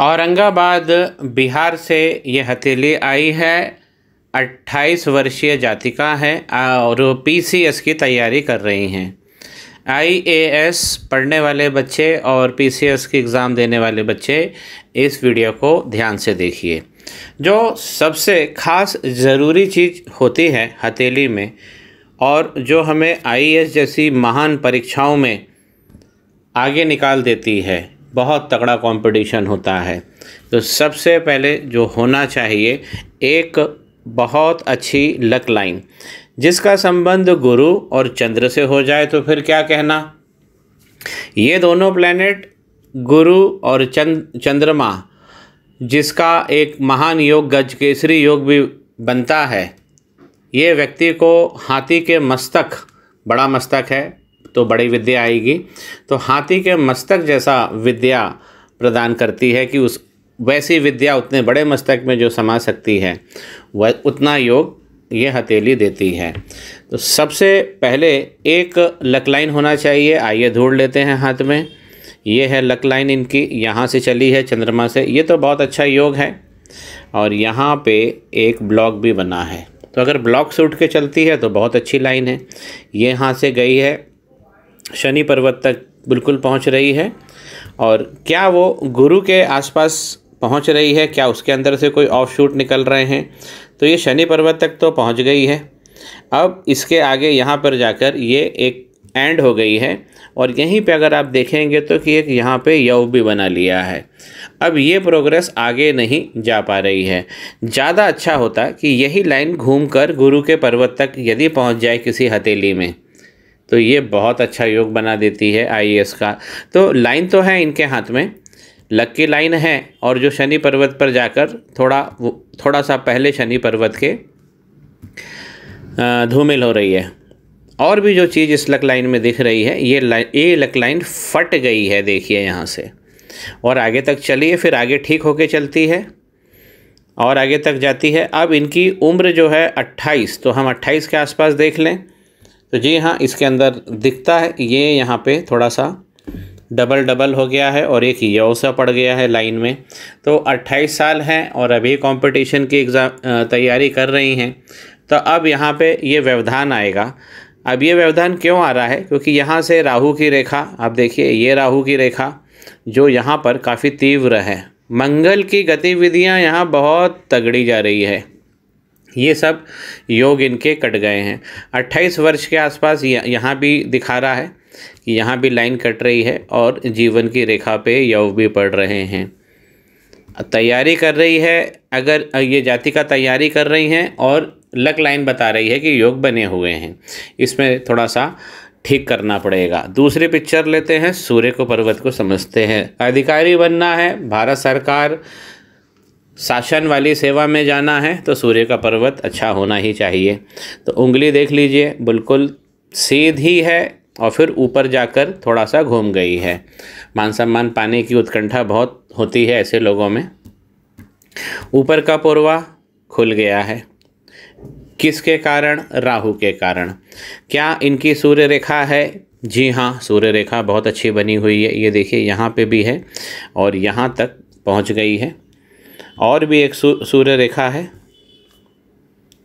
औरंगाबाद बिहार से ये हथेली आई है 28 वर्षीय जातिका है और पीसीएस की तैयारी कर रही हैं आईएएस पढ़ने वाले बच्चे और पीसीएस की एग्ज़ाम देने वाले बच्चे इस वीडियो को ध्यान से देखिए जो सबसे ख़ास ज़रूरी चीज़ होती है हथेली में और जो हमें आईएएस जैसी महान परीक्षाओं में आगे निकाल देती है बहुत तगड़ा कंपटीशन होता है तो सबसे पहले जो होना चाहिए एक बहुत अच्छी लक लाइन जिसका संबंध गुरु और चंद्र से हो जाए तो फिर क्या कहना ये दोनों प्लैनेट गुरु और चंद चंद्रमा जिसका एक महान योग गज केसरी योग भी बनता है ये व्यक्ति को हाथी के मस्तक बड़ा मस्तक है तो बड़ी विद्या आएगी तो हाथी के मस्तक जैसा विद्या प्रदान करती है कि उस वैसी विद्या उतने बड़े मस्तक में जो समा सकती है वह उतना योग ये हथेली देती है तो सबसे पहले एक लक लाइन होना चाहिए आइए ढूंढ लेते हैं हाथ में ये है लक लाइन इनकी यहाँ से चली है चंद्रमा से ये तो बहुत अच्छा योग है और यहाँ पे एक ब्लॉक भी बना है तो अगर ब्लॉक से उठ के चलती है तो बहुत अच्छी लाइन है ये यहाँ से गई है शनि पर्वत तक बिल्कुल पहुंच रही है और क्या वो गुरु के आसपास पहुंच रही है क्या उसके अंदर से कोई ऑफ शूट निकल रहे हैं तो ये शनि पर्वत तक तो पहुंच गई है अब इसके आगे यहाँ पर जाकर ये एक एंड हो गई है और यहीं पे अगर आप देखेंगे तो कि एक यहाँ पे यव भी बना लिया है अब ये प्रोग्रेस आगे नहीं जा पा रही है ज़्यादा अच्छा होता कि यही लाइन घूमकर गुरु के पर्वत तक यदि पहुँच जाए किसी हथेली में तो ये बहुत अच्छा योग बना देती है आई का तो लाइन तो है इनके हाथ में लक की लाइन है और जो शनि पर्वत पर जाकर थोड़ा थोड़ा सा पहले शनि पर्वत के धूमिल हो रही है और भी जो चीज़ इस लक लाइन में दिख रही है ये लाइन ये लक लाइन फट गई है देखिए यहाँ से और आगे तक चलिए फिर आगे ठीक होके चलती है और आगे तक जाती है अब इनकी उम्र जो है 28 तो हम 28 के आसपास देख लें तो जी हाँ इसके अंदर दिखता है ये यहाँ पे थोड़ा सा डबल डबल हो गया है और एक यौसा पड़ गया है लाइन में तो 28 साल हैं और अभी कंपटीशन की एग्ज़ाम तैयारी कर रही हैं तो अब यहाँ पे ये व्यवधान आएगा अब ये व्यवधान क्यों आ रहा है क्योंकि यहाँ से राहु की रेखा आप देखिए ये राहु की रेखा जो यहाँ पर काफ़ी तीव्र है मंगल की गतिविधियाँ यहाँ बहुत तगड़ी जा रही है ये सब योग इनके कट गए हैं 28 वर्ष के आसपास यहाँ भी दिखा रहा है कि यहाँ भी लाइन कट रही है और जीवन की रेखा पे यव भी पड़ रहे हैं तैयारी कर रही है अगर ये जाति का तैयारी कर रही हैं और लक लाइन बता रही है कि योग बने हुए हैं इसमें थोड़ा सा ठीक करना पड़ेगा दूसरी पिक्चर लेते हैं सूर्य को पर्वत को समझते हैं अधिकारी बनना है भारत सरकार शासन वाली सेवा में जाना है तो सूर्य का पर्वत अच्छा होना ही चाहिए तो उंगली देख लीजिए बिल्कुल सीधी है और फिर ऊपर जाकर थोड़ा सा घूम गई है मान सम्मान पाने की उत्कंठा बहुत होती है ऐसे लोगों में ऊपर का पूर्वा खुल गया है किसके कारण राहु के कारण क्या इनकी सूर्य रेखा है जी हाँ सूर्य रेखा बहुत अच्छी बनी हुई है ये देखिए यहाँ पे भी है और यहाँ तक पहुँच गई है और भी एक सूर्य रेखा है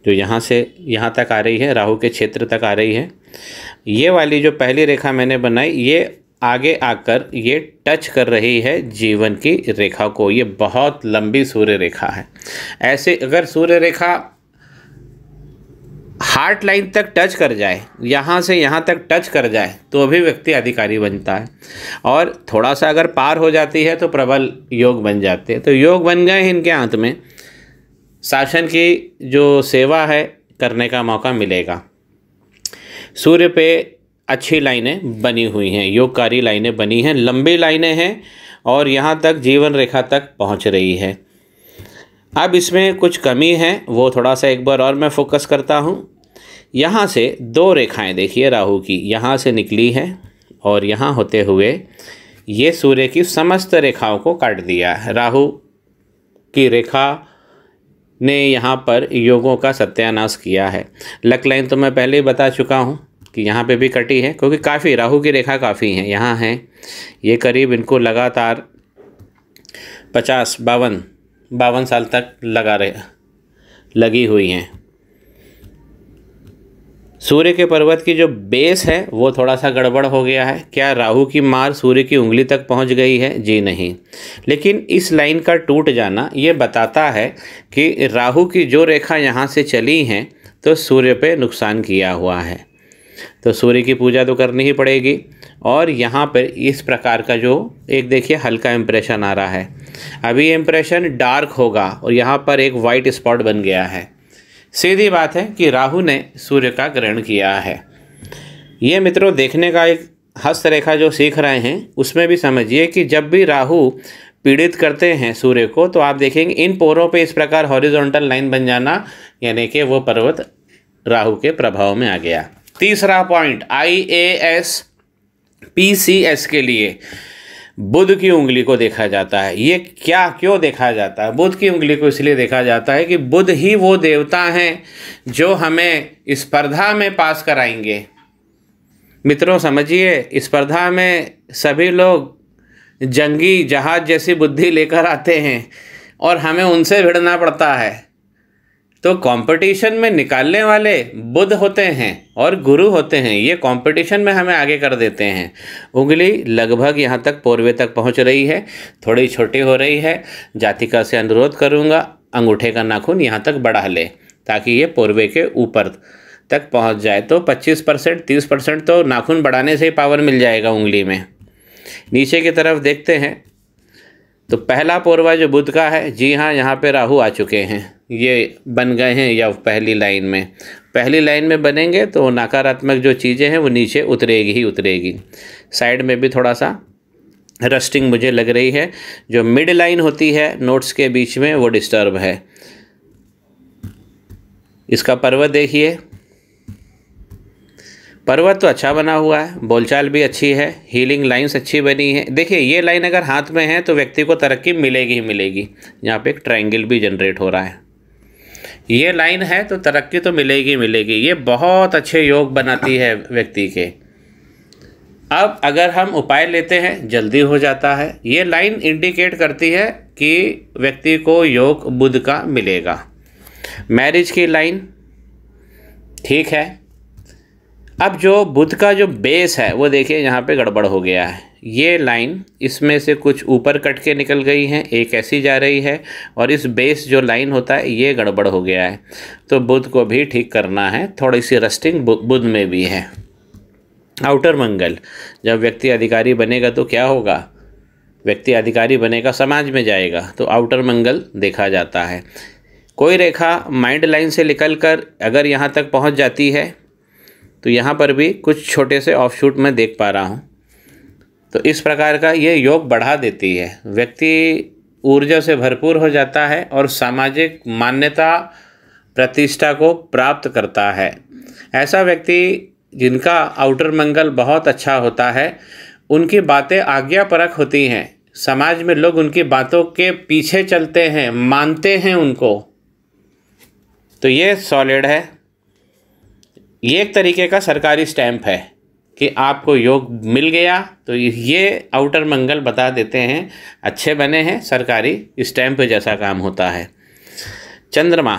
जो यहाँ से यहाँ तक आ रही है राहु के क्षेत्र तक आ रही है ये वाली जो पहली रेखा मैंने बनाई ये आगे आकर ये टच कर रही है जीवन की रेखा को ये बहुत लंबी सूर्य रेखा है ऐसे अगर सूर्य रेखा हार्ट लाइन तक टच कर जाए यहाँ से यहाँ तक टच कर जाए तो अभी व्यक्ति अधिकारी बनता है और थोड़ा सा अगर पार हो जाती है तो प्रबल योग बन जाते हैं तो योग बन गए इनके हाथ में शासन की जो सेवा है करने का मौका मिलेगा सूर्य पे अच्छी लाइनें बनी हुई हैं योगकारी लाइनें बनी हैं लंबी लाइनें हैं और यहाँ तक जीवन रेखा तक पहुँच रही है अब इसमें कुछ कमी है वो थोड़ा सा एक बार और मैं फोकस करता हूँ यहाँ से दो रेखाएं देखिए राहु की यहाँ से निकली है और यहाँ होते हुए ये सूर्य की समस्त रेखाओं को काट दिया राहु की रेखा ने यहाँ पर योगों का सत्यानाश किया है लक लाइन तो मैं पहले ही बता चुका हूँ कि यहाँ पे भी कटी है क्योंकि काफ़ी राहु की रेखा काफ़ी है यहाँ है ये करीब इनको लगातार पचास बावन बावन साल तक लगा रहे लगी हुई हैं सूर्य के पर्वत की जो बेस है वो थोड़ा सा गड़बड़ हो गया है क्या राहु की मार सूर्य की उंगली तक पहुंच गई है जी नहीं लेकिन इस लाइन का टूट जाना ये बताता है कि राहु की जो रेखा यहाँ से चली हैं तो सूर्य पे नुकसान किया हुआ है तो सूर्य की पूजा तो करनी ही पड़ेगी और यहाँ पर इस प्रकार का जो एक देखिए हल्का इम्प्रेशन आ रहा है अभी इम्प्रेशन डार्क होगा और यहाँ पर एक वाइट स्पॉट बन गया है सीधी बात है कि राहु ने सूर्य का ग्रहण किया है ये मित्रों देखने का एक हस्तरेखा जो सीख रहे हैं उसमें भी समझिए कि जब भी राहु पीड़ित करते हैं सूर्य को तो आप देखेंगे इन पोरों पे इस प्रकार हॉरिजॉन्टल लाइन बन जाना यानी कि वो पर्वत राहु के प्रभाव में आ गया तीसरा point I A S P C S के लिए बुध की उंगली को देखा जाता है ये क्या क्यों देखा जाता है बुध की उंगली को इसलिए देखा जाता है कि बुध ही वो देवता हैं जो हमें स्पर्धा में पास कराएंगे मित्रों समझिए स्पर्धा में सभी लोग जंगी जहाज जैसी बुद्धि लेकर आते हैं और हमें उनसे भिड़ना पड़ता है तो कंपटीशन में निकालने वाले बुद्ध होते हैं और गुरु होते हैं ये कंपटीशन में हमें आगे कर देते हैं उंगली लगभग यहाँ तक पूर्वे तक पहुँच रही है थोड़ी छोटी हो रही है जातिका से अनुरोध करूँगा अंगूठे का नाखून यहाँ तक बढ़ा ले ताकि ये पूर्वे के ऊपर तक पहुँच जाए तो पच्चीस परसेंट तीस परसेंट तो नाखून बढ़ाने से ही पावर मिल जाएगा उंगली में नीचे की तरफ देखते हैं तो पहला जो बुध का है जी हाँ यहाँ पे राहु आ चुके हैं ये बन गए हैं या पहली लाइन में पहली लाइन में बनेंगे तो नकारात्मक जो चीज़ें हैं वो नीचे उतरेगी ही उतरेगी साइड में भी थोड़ा सा रस्टिंग मुझे लग रही है जो मिड लाइन होती है नोट्स के बीच में वो डिस्टर्ब है इसका पर्व देखिए पर्वत तो अच्छा बना हुआ है बोलचाल भी अच्छी है हीलिंग लाइंस अच्छी बनी है देखिए ये लाइन अगर हाथ में है तो व्यक्ति को तरक्की मिलेगी ही मिलेगी यहाँ पे एक ट्रायंगल भी जनरेट हो रहा है ये लाइन है तो तरक्की तो मिलेगी मिलेगी ये बहुत अच्छे योग बनाती है व्यक्ति के अब अगर हम उपाय लेते हैं जल्दी हो जाता है ये लाइन इंडिकेट करती है कि व्यक्ति को योग बुध का मिलेगा मैरिज की लाइन ठीक है अब जो बुध का जो बेस है वो देखिए यहाँ पे गड़बड़ हो गया है ये लाइन इसमें से कुछ ऊपर कट के निकल गई है एक ऐसी जा रही है और इस बेस जो लाइन होता है ये गड़बड़ हो गया है तो बुध को भी ठीक करना है थोड़ी सी रस्टिंग बुध में भी है आउटर मंगल जब व्यक्ति अधिकारी बनेगा तो क्या होगा व्यक्ति अधिकारी बनेगा समाज में जाएगा तो आउटर मंगल देखा जाता है कोई रेखा माइंड लाइन से निकल कर अगर यहाँ तक पहुँच जाती है तो यहाँ पर भी कुछ छोटे से ऑफ शूट मैं देख पा रहा हूँ तो इस प्रकार का ये योग बढ़ा देती है व्यक्ति ऊर्जा से भरपूर हो जाता है और सामाजिक मान्यता प्रतिष्ठा को प्राप्त करता है ऐसा व्यक्ति जिनका आउटर मंगल बहुत अच्छा होता है उनकी बातें आज्ञापरक होती हैं समाज में लोग उनकी बातों के पीछे चलते हैं मानते हैं उनको तो ये सॉलिड है ये एक तरीके का सरकारी स्टैम्प है कि आपको योग मिल गया तो ये आउटर मंगल बता देते हैं अच्छे बने हैं सरकारी स्टैम्प जैसा काम होता है चंद्रमा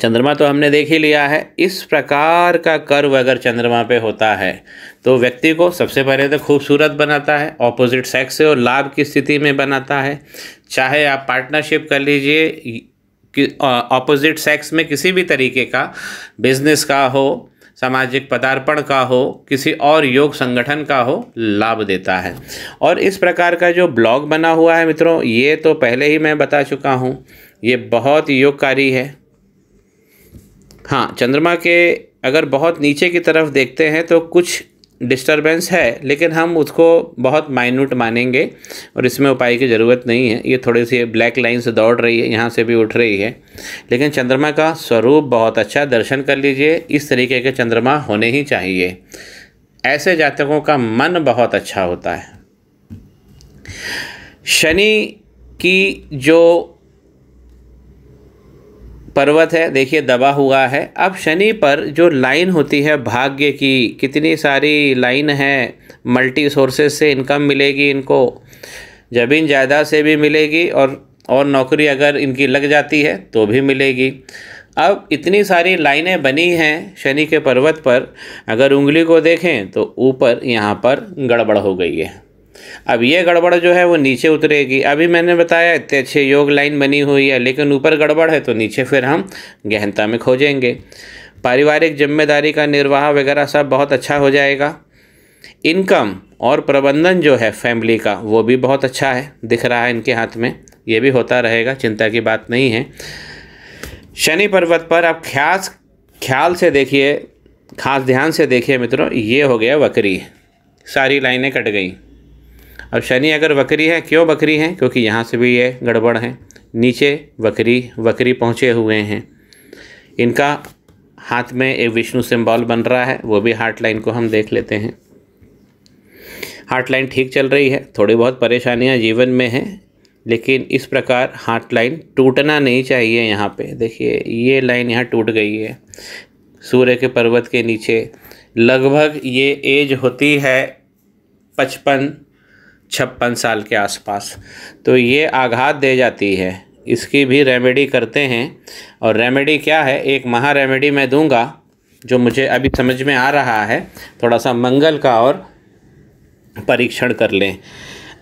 चंद्रमा तो हमने देख ही लिया है इस प्रकार का कर्व अगर चंद्रमा पे होता है तो व्यक्ति को सबसे पहले तो खूबसूरत बनाता है ऑपोजिट सेक्स से और लाभ की स्थिति में बनाता है चाहे आप पार्टनरशिप कर लीजिए कि ऑपोजिट सेक्स में किसी भी तरीके का बिजनेस का हो सामाजिक पदार्पण का हो किसी और योग संगठन का हो लाभ देता है और इस प्रकार का जो ब्लॉग बना हुआ है मित्रों ये तो पहले ही मैं बता चुका हूँ ये बहुत योगकारी है हाँ चंद्रमा के अगर बहुत नीचे की तरफ देखते हैं तो कुछ डिस्टरबेंस है लेकिन हम उसको बहुत माइन्यूट मानेंगे और इसमें उपाय की ज़रूरत नहीं है ये थोड़ी सी ब्लैक लाइन से दौड़ रही है यहाँ से भी उठ रही है लेकिन चंद्रमा का स्वरूप बहुत अच्छा दर्शन कर लीजिए इस तरीके के चंद्रमा होने ही चाहिए ऐसे जातकों का मन बहुत अच्छा होता है शनि की जो पर्वत है देखिए दबा हुआ है अब शनि पर जो लाइन होती है भाग्य की कितनी सारी लाइन है मल्टी सोर्सेज से इनकम मिलेगी इनको जमीन जायदाद से भी मिलेगी और और नौकरी अगर इनकी लग जाती है तो भी मिलेगी अब इतनी सारी लाइनें बनी हैं शनि के पर्वत पर अगर उंगली को देखें तो ऊपर यहाँ पर गड़बड़ हो गई है अब ये गड़बड़ जो है वो नीचे उतरेगी अभी मैंने बताया इतने अच्छे योग लाइन बनी हुई है लेकिन ऊपर गड़बड़ है तो नीचे फिर हम गहनता में खोजेंगे पारिवारिक जिम्मेदारी का निर्वाह वगैरह सब बहुत अच्छा हो जाएगा इनकम और प्रबंधन जो है फैमिली का वो भी बहुत अच्छा है दिख रहा है इनके हाथ में ये भी होता रहेगा चिंता की बात नहीं है शनि पर्वत पर आप ख्यास ख्याल से देखिए खास ध्यान से देखिए मित्रों ये हो गया वक्री सारी लाइनें कट गई अब शनि अगर बकरी है क्यों बकरी है क्योंकि यहाँ से भी ये गड़बड़ है नीचे बकरी बकरी पहुँचे हुए हैं इनका हाथ में एक विष्णु सिंबल बन रहा है वो भी हार्ट लाइन को हम देख लेते हैं हार्ट लाइन ठीक चल रही है थोड़ी बहुत परेशानियाँ जीवन में हैं लेकिन इस प्रकार हार्ट लाइन टूटना नहीं चाहिए यहाँ पे देखिए ये लाइन यहाँ टूट गई है सूर्य के पर्वत के नीचे लगभग ये एज होती है पचपन छप्पन साल के आसपास तो ये आघात दे जाती है इसकी भी रेमेडी करते हैं और रेमेडी क्या है एक महा रेमेडी मैं दूंगा जो मुझे अभी समझ में आ रहा है थोड़ा सा मंगल का और परीक्षण कर लें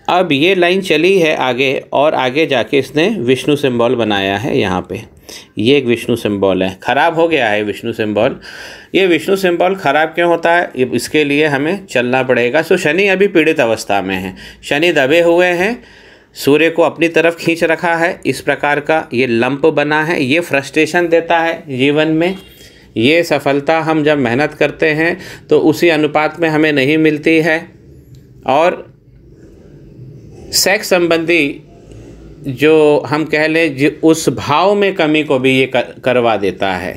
अब ये लाइन चली है आगे और आगे जाके इसने विष्णु सिंबल बनाया है यहाँ पे ये एक विष्णु सिंबल है ख़राब हो गया है विष्णु सिंबल ये विष्णु सिंबल ख़राब क्यों होता है इसके लिए हमें चलना पड़ेगा सो शनि अभी पीड़ित अवस्था में है शनि दबे हुए हैं सूर्य को अपनी तरफ खींच रखा है इस प्रकार का ये लंप बना है ये फ्रस्ट्रेशन देता है जीवन में ये सफलता हम जब मेहनत करते हैं तो उसी अनुपात में हमें नहीं मिलती है और सेक्स संबंधी जो हम कह लें उस भाव में कमी को भी ये करवा देता है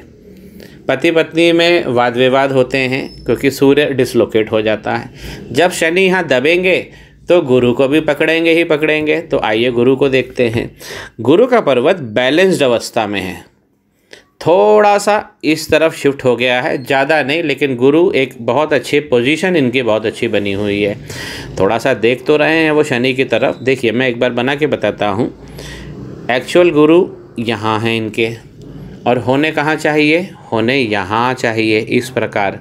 पति पत्नी में वाद विवाद होते हैं क्योंकि सूर्य डिसलोकेट हो जाता है जब शनि यहाँ दबेंगे तो गुरु को भी पकड़ेंगे ही पकड़ेंगे तो आइए गुरु को देखते हैं गुरु का पर्वत बैलेंस्ड अवस्था में है थोड़ा सा इस तरफ शिफ्ट हो गया है ज़्यादा नहीं लेकिन गुरु एक बहुत अच्छे पोजीशन इनकी बहुत अच्छी बनी हुई है थोड़ा सा देख तो रहे हैं वो शनि की तरफ देखिए मैं एक बार बना के बताता हूँ एक्चुअल गुरु यहाँ हैं इनके और होने कहाँ चाहिए होने यहाँ चाहिए इस प्रकार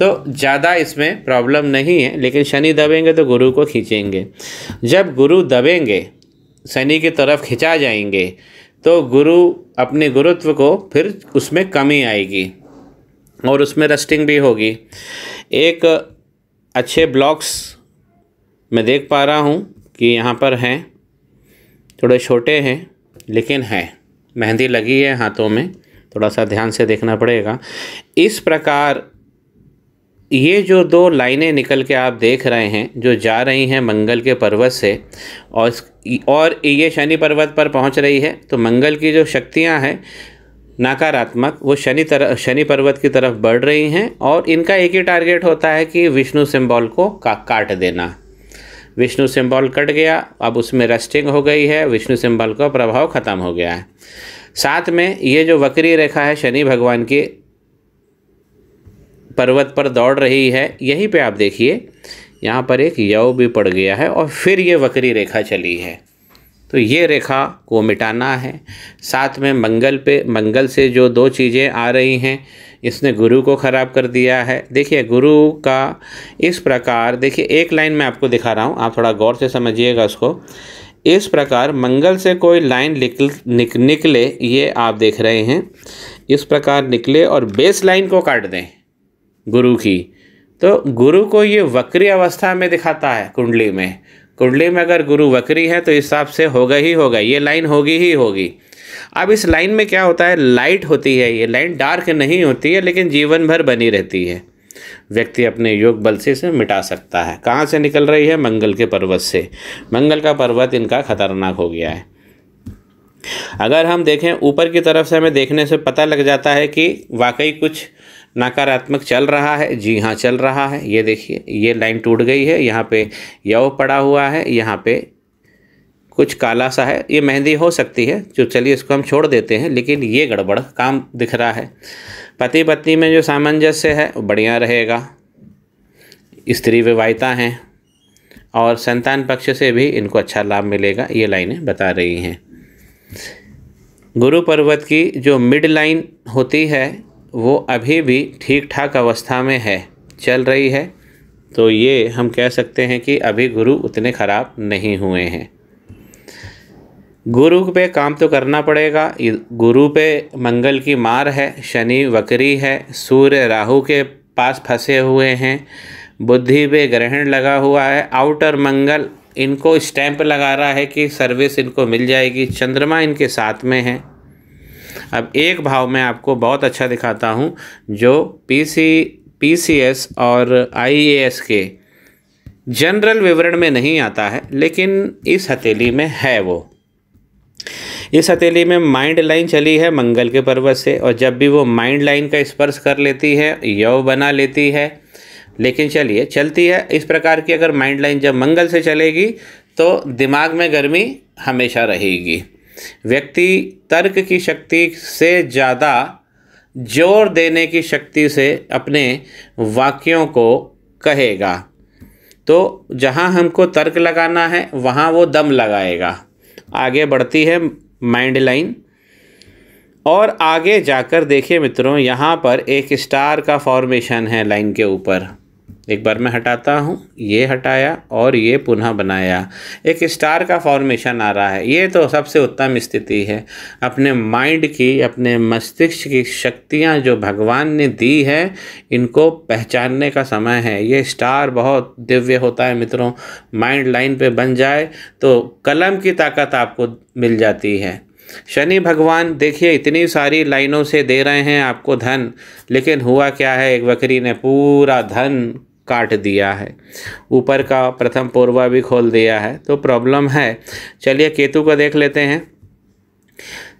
तो ज़्यादा इसमें प्रॉब्लम नहीं है लेकिन शनि दबेंगे तो गुरु को खींचेंगे जब गुरु दबेंगे शनि की तरफ खिंचा जाएंगे तो गुरु अपने गुरुत्व को फिर उसमें कमी आएगी और उसमें रस्टिंग भी होगी एक अच्छे ब्लॉक्स मैं देख पा रहा हूँ कि यहाँ पर हैं थोड़े छोटे हैं लेकिन हैं मेहंदी लगी है हाथों में थोड़ा सा ध्यान से देखना पड़ेगा इस प्रकार ये जो दो लाइनें निकल के आप देख रहे हैं जो जा रही हैं मंगल के पर्वत से और और ये शनि पर्वत पर पहुंच रही है तो मंगल की जो शक्तियां हैं नकारात्मक वो शनि तरह शनि पर्वत की तरफ बढ़ रही हैं और इनका एक ही टारगेट होता है कि विष्णु सिम्बॉल को का काट देना विष्णु सिम्बॉल कट गया अब उसमें रेस्टिंग हो गई है विष्णु सिम्बॉल का प्रभाव ख़त्म हो गया है साथ में ये जो वक्री रेखा है शनि भगवान की पर्वत पर दौड़ रही है यहीं पे आप देखिए यहाँ पर एक यव भी पड़ गया है और फिर ये वक्री रेखा चली है तो ये रेखा को मिटाना है साथ में मंगल पे मंगल से जो दो चीज़ें आ रही हैं इसने गुरु को ख़राब कर दिया है देखिए गुरु का इस प्रकार देखिए एक लाइन मैं आपको दिखा रहा हूँ आप थोड़ा गौर से समझिएगा उसको इस प्रकार मंगल से कोई लाइन निकल निक, निकले ये आप देख रहे हैं इस प्रकार निकले और बेस लाइन को काट दें गुरु की तो गुरु को ये वक्री अवस्था में दिखाता है कुंडली में कुंडली में अगर गुरु वक्री है तो इस हिसाब से होगा ही होगा ये लाइन होगी ही होगी अब इस लाइन में क्या होता है लाइट होती है ये लाइन डार्क नहीं होती है लेकिन जीवन भर बनी रहती है व्यक्ति अपने योग बल से इसे मिटा सकता है कहाँ से निकल रही है मंगल के पर्वत से मंगल का पर्वत इनका खतरनाक हो गया है अगर हम देखें ऊपर की तरफ से हमें देखने से पता लग जाता है कि वाकई कुछ नकारात्मक चल रहा है जी हाँ चल रहा है ये देखिए ये लाइन टूट गई है यहाँ पे यव पड़ा हुआ है यहाँ पे कुछ काला सा है ये मेहंदी हो सकती है जो चलिए इसको हम छोड़ देते हैं लेकिन ये गड़बड़ काम दिख रहा है पति पत्नी में जो सामंजस्य है वो बढ़िया रहेगा स्त्री विवाहिता हैं और संतान पक्ष से भी इनको अच्छा लाभ मिलेगा ये लाइनें बता रही हैं गुरु पर्वत की जो मिड लाइन होती है वो अभी भी ठीक ठाक अवस्था में है चल रही है तो ये हम कह सकते हैं कि अभी गुरु उतने ख़राब नहीं हुए हैं गुरु पे काम तो करना पड़ेगा गुरु पे मंगल की मार है शनि वक्री है सूर्य राहु के पास फंसे हुए हैं बुद्धि पे ग्रहण लगा हुआ है आउटर मंगल इनको स्टैंप लगा रहा है कि सर्विस इनको मिल जाएगी चंद्रमा इनके साथ में है अब एक भाव मैं आपको बहुत अच्छा दिखाता हूँ जो पी सी और आई के जनरल विवरण में नहीं आता है लेकिन इस हथेली में है वो इस हथेली में माइंड लाइन चली है मंगल के पर्वत से और जब भी वो माइंड लाइन का स्पर्श कर लेती है यव बना लेती है लेकिन चलिए चलती है इस प्रकार की अगर माइंड लाइन जब मंगल से चलेगी तो दिमाग में गर्मी हमेशा रहेगी व्यक्ति तर्क की शक्ति से ज़्यादा जोर देने की शक्ति से अपने वाक्यों को कहेगा तो जहाँ हमको तर्क लगाना है वहाँ वो दम लगाएगा आगे बढ़ती है माइंड लाइन और आगे जाकर देखिए मित्रों यहाँ पर एक स्टार का फॉर्मेशन है लाइन के ऊपर एक बार मैं हटाता हूँ ये हटाया और ये पुनः बनाया एक स्टार का फॉर्मेशन आ रहा है ये तो सबसे उत्तम स्थिति है अपने माइंड की अपने मस्तिष्क की शक्तियाँ जो भगवान ने दी है इनको पहचानने का समय है ये स्टार बहुत दिव्य होता है मित्रों माइंड लाइन पे बन जाए तो कलम की ताकत आपको मिल जाती है शनि भगवान देखिए इतनी सारी लाइनों से दे रहे हैं आपको धन लेकिन हुआ क्या है एक बकरी ने पूरा धन काट दिया है ऊपर का प्रथम पूर्वा भी खोल दिया है तो प्रॉब्लम है चलिए केतु को देख लेते हैं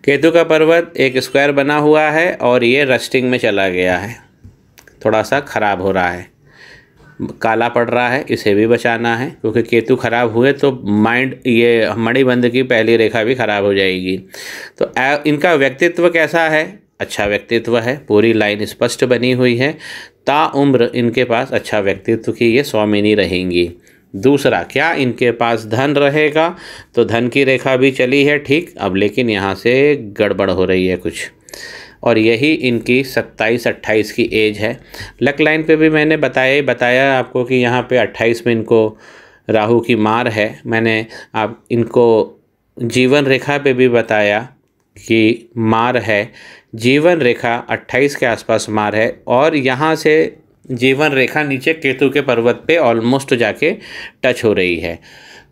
केतु का पर्वत एक स्क्वायर बना हुआ है और ये रस्टिंग में चला गया है थोड़ा सा ख़राब हो रहा है काला पड़ रहा है इसे भी बचाना है क्योंकि केतु खराब हुए तो माइंड ये मणिबंध की पहली रेखा भी खराब हो जाएगी तो इनका व्यक्तित्व कैसा है अच्छा व्यक्तित्व है पूरी लाइन स्पष्ट बनी हुई है ताउम्र इनके पास अच्छा व्यक्तित्व की ये स्वामिनी रहेंगी दूसरा क्या इनके पास धन रहेगा तो धन की रेखा भी चली है ठीक अब लेकिन यहाँ से गड़बड़ हो रही है कुछ और यही इनकी 27 28 की एज है लक लाइन पे भी मैंने बताया ही बताया आपको कि यहाँ पे 28 में इनको राहु की मार है मैंने आप इनको जीवन रेखा पे भी बताया की मार है जीवन रेखा 28 के आसपास मार है और यहाँ से जीवन रेखा नीचे केतु के पर्वत पे ऑलमोस्ट जाके टच हो रही है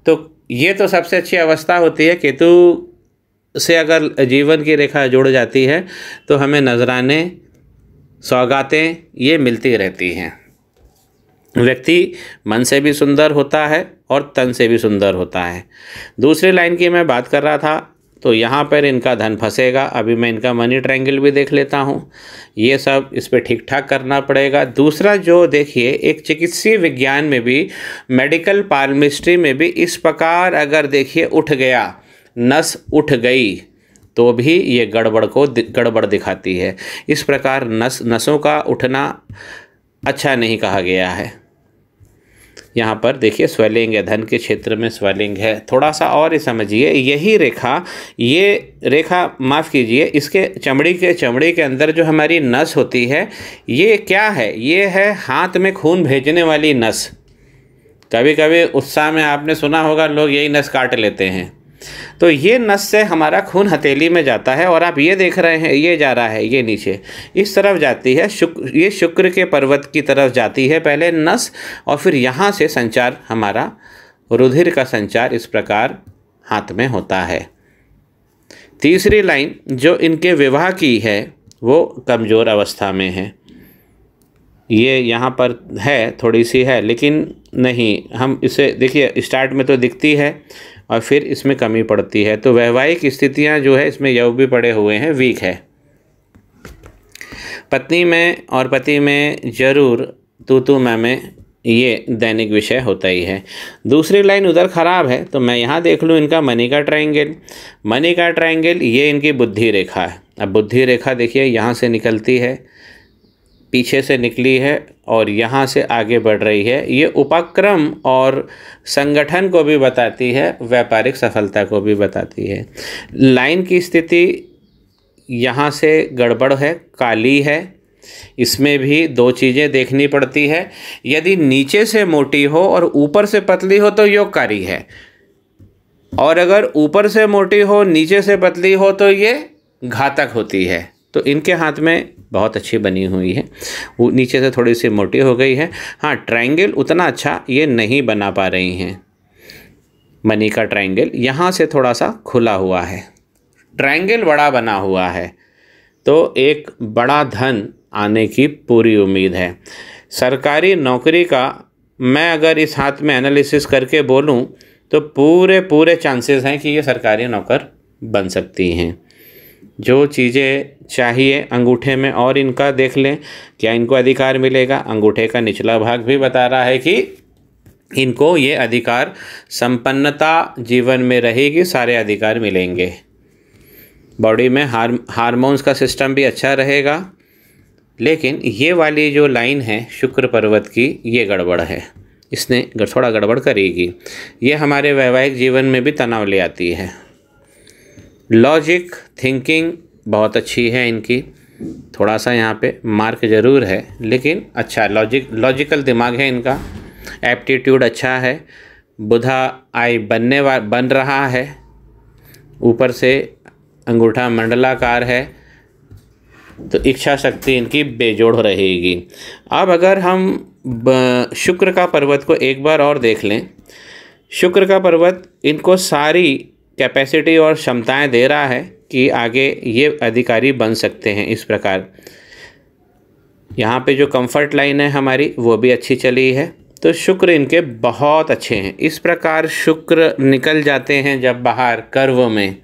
तो ये तो सबसे अच्छी अवस्था होती है केतु से अगर जीवन की रेखा जुड़ जाती है तो हमें नजराने सौगातें ये मिलती रहती हैं व्यक्ति मन से भी सुंदर होता है और तन से भी सुंदर होता है दूसरी लाइन की मैं बात कर रहा था तो यहाँ पर इनका धन फंसेगा अभी मैं इनका मनी ट्रायंगल भी देख लेता हूँ ये सब इस पर ठीक ठाक करना पड़ेगा दूसरा जो देखिए एक चिकित्सीय विज्ञान में भी मेडिकल पार्मिस्ट्री में भी इस प्रकार अगर देखिए उठ गया नस उठ गई तो भी ये गड़बड़ को गड़बड़ दिखाती है इस प्रकार नस नसों का उठना अच्छा नहीं कहा गया है यहाँ पर देखिए स्वेलिंग है धन के क्षेत्र में स्वेलिंग है थोड़ा सा और ही समझिए यही रेखा ये रेखा माफ़ कीजिए इसके चमड़ी के चमड़ी के अंदर जो हमारी नस होती है ये क्या है ये है हाथ में खून भेजने वाली नस कभी कभी उत्साह में आपने सुना होगा लोग यही नस काट लेते हैं तो ये नस से हमारा खून हथेली में जाता है और आप ये देख रहे हैं ये जा रहा है ये नीचे इस तरफ जाती है शुक्र ये शुक्र के पर्वत की तरफ जाती है पहले नस और फिर यहाँ से संचार हमारा रुधिर का संचार इस प्रकार हाथ में होता है तीसरी लाइन जो इनके विवाह की है वो कमज़ोर अवस्था में है ये यहाँ पर है थोड़ी सी है लेकिन नहीं हम इसे देखिए स्टार्ट में तो दिखती है और फिर इसमें कमी पड़ती है तो वैवाहिक स्थितियाँ जो है इसमें यव भी पड़े हुए हैं वीक है पत्नी में और पति में जरूर तू तू मैं में ये दैनिक विषय होता ही है दूसरी लाइन उधर ख़राब है तो मैं यहाँ देख लूँ इनका मनी का ट्रायंगल मनी का ट्रायंगल ये इनकी बुद्धि रेखा है अब बुद्धि रेखा देखिए यहाँ से निकलती है पीछे से निकली है और यहाँ से आगे बढ़ रही है ये उपक्रम और संगठन को भी बताती है व्यापारिक सफलता को भी बताती है लाइन की स्थिति यहाँ से गड़बड़ है काली है इसमें भी दो चीज़ें देखनी पड़ती है यदि नीचे से मोटी हो और ऊपर से पतली हो तो योगकारी है और अगर ऊपर से मोटी हो नीचे से पतली हो तो ये घातक होती है तो इनके हाथ में बहुत अच्छी बनी हुई है वो नीचे से थोड़ी सी मोटी हो गई है हाँ ट्रायंगल उतना अच्छा ये नहीं बना पा रही हैं मनी का ट्रायंगल यहाँ से थोड़ा सा खुला हुआ है ट्रायंगल बड़ा बना हुआ है तो एक बड़ा धन आने की पूरी उम्मीद है सरकारी नौकरी का मैं अगर इस हाथ में एनालिसिस करके बोलूं तो पूरे पूरे चांसेस हैं कि ये सरकारी नौकर बन सकती हैं जो चीज़ें चाहिए अंगूठे में और इनका देख लें क्या इनको अधिकार मिलेगा अंगूठे का निचला भाग भी बता रहा है कि इनको ये अधिकार संपन्नता जीवन में रहेगी सारे अधिकार मिलेंगे बॉडी में हार हारमोन्स का सिस्टम भी अच्छा रहेगा लेकिन ये वाली जो लाइन है शुक्र पर्वत की ये गड़बड़ है इसने थोड़ा गड़बड़ करेगी ये हमारे वैवाहिक जीवन में भी तनाव ले आती है लॉजिक थिंकिंग बहुत अच्छी है इनकी थोड़ा सा यहाँ पे मार्क ज़रूर है लेकिन अच्छा लॉजिक लॉजिकल दिमाग है इनका एप्टीट्यूड अच्छा है बुधा आई बनने वा बन रहा है ऊपर से अंगूठा मंडलाकार है तो इच्छा शक्ति इनकी बेजोड़ रहेगी अब अगर हम शुक्र का पर्वत को एक बार और देख लें शुक्र का पर्वत इनको सारी कैपेसिटी और क्षमताएं दे रहा है कि आगे ये अधिकारी बन सकते हैं इस प्रकार यहाँ पे जो कंफर्ट लाइन है हमारी वो भी अच्छी चली है तो शुक्र इनके बहुत अच्छे हैं इस प्रकार शुक्र निकल जाते हैं जब बाहर कर्व में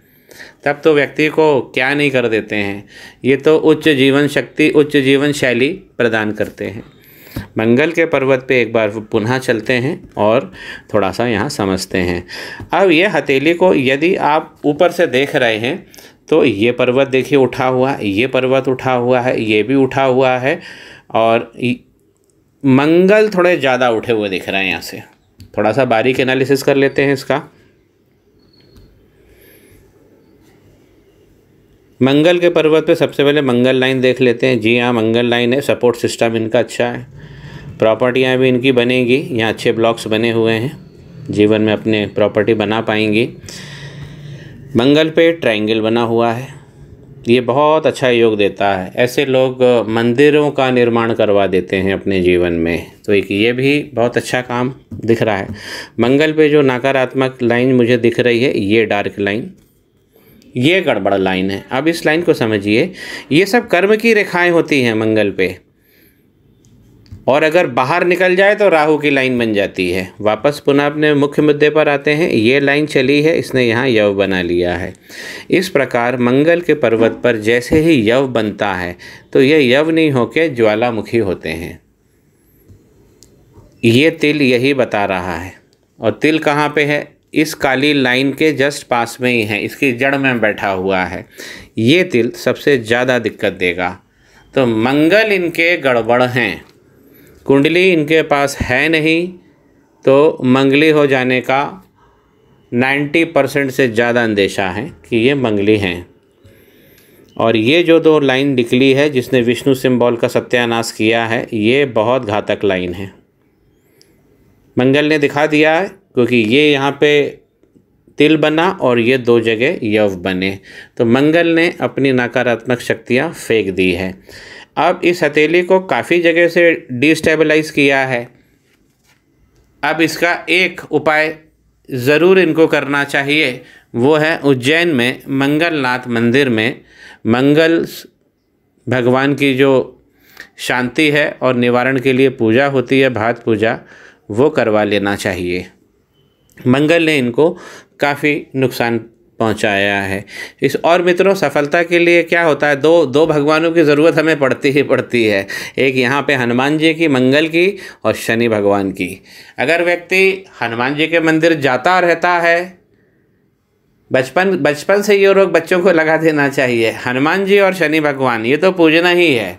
तब तो व्यक्ति को क्या नहीं कर देते हैं ये तो उच्च जीवन शक्ति उच्च जीवन शैली प्रदान करते हैं मंगल के पर्वत पे एक बार पुनः चलते हैं और थोड़ा सा यहाँ समझते हैं अब ये हथेली को यदि आप ऊपर से देख रहे हैं तो ये पर्वत देखिए उठा हुआ है ये पर्वत उठा हुआ है ये भी उठा हुआ है और मंगल थोड़े ज़्यादा उठे हुए दिख रहे हैं यहाँ से थोड़ा सा बारीक एनालिसिस कर लेते हैं इसका मंगल के पर्वत पे सबसे पहले मंगल लाइन देख लेते हैं जी हाँ मंगल लाइन है सपोर्ट सिस्टम इनका अच्छा है प्रॉपर्टियाँ भी इनकी बनेगी यहाँ अच्छे ब्लॉक्स बने हुए हैं जीवन में अपने प्रॉपर्टी बना पाएंगी मंगल पे ट्रायंगल बना हुआ है ये बहुत अच्छा योग देता है ऐसे लोग मंदिरों का निर्माण करवा देते हैं अपने जीवन में तो एक ये भी बहुत अच्छा काम दिख रहा है मंगल पे जो नकारात्मक लाइन मुझे दिख रही है ये डार्क लाइन ये गड़बड़ लाइन है अब इस लाइन को समझिए ये सब कर्म की रेखाएं होती हैं मंगल पे और अगर बाहर निकल जाए तो राहु की लाइन बन जाती है वापस पुनः अपने मुख्य मुद्दे पर आते हैं ये लाइन चली है इसने यहाँ यव बना लिया है इस प्रकार मंगल के पर्वत पर जैसे ही यव बनता है तो ये यव नहीं होके ज्वालामुखी होते हैं ये तिल यही बता रहा है और तिल कहाँ पे है इस काली लाइन के जस्ट पास में ही है इसकी जड़ में बैठा हुआ है ये तिल सबसे ज़्यादा दिक्कत देगा तो मंगल इनके गड़बड़ हैं कुंडली इनके पास है नहीं तो मंगली हो जाने का 90 परसेंट से ज़्यादा अंदेशा है कि ये मंगली हैं और ये जो दो लाइन निकली है जिसने विष्णु सिंबल का सत्यानाश किया है ये बहुत घातक लाइन है मंगल ने दिखा दिया है क्योंकि ये यहाँ पे तिल बना और ये दो जगह यव बने तो मंगल ने अपनी नकारात्मक शक्तियाँ फेंक दी है अब इस हथेली को काफ़ी जगह से डिस्टेबलाइज किया है अब इसका एक उपाय ज़रूर इनको करना चाहिए वो है उज्जैन में मंगलनाथ मंदिर में मंगल भगवान की जो शांति है और निवारण के लिए पूजा होती है भात पूजा वो करवा लेना चाहिए मंगल ने इनको काफ़ी नुकसान पहुंचाया है इस और मित्रों सफलता के लिए क्या होता है दो दो भगवानों की ज़रूरत हमें पड़ती ही पड़ती है एक यहाँ पे हनुमान जी की मंगल की और शनि भगवान की अगर व्यक्ति हनुमान जी के मंदिर जाता रहता है बचपन बचपन से ये रोग बच्चों को लगा देना चाहिए हनुमान जी और शनि भगवान ये तो पूजना ही है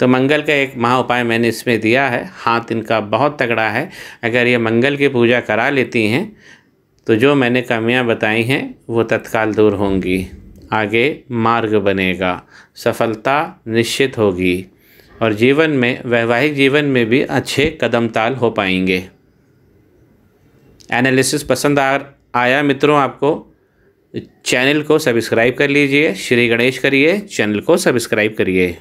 तो मंगल का एक महा उपाय मैंने इसमें दिया है हाथ इनका बहुत तगड़ा है अगर ये मंगल की पूजा करा लेती हैं तो जो मैंने कमियां बताई हैं वो तत्काल दूर होंगी आगे मार्ग बनेगा सफलता निश्चित होगी और जीवन में वैवाहिक जीवन में भी अच्छे कदम ताल हो पाएंगे एनालिसिस पसंद आ आया मित्रों आपको चैनल को सब्सक्राइब कर लीजिए श्री गणेश करिए चैनल को सब्सक्राइब करिए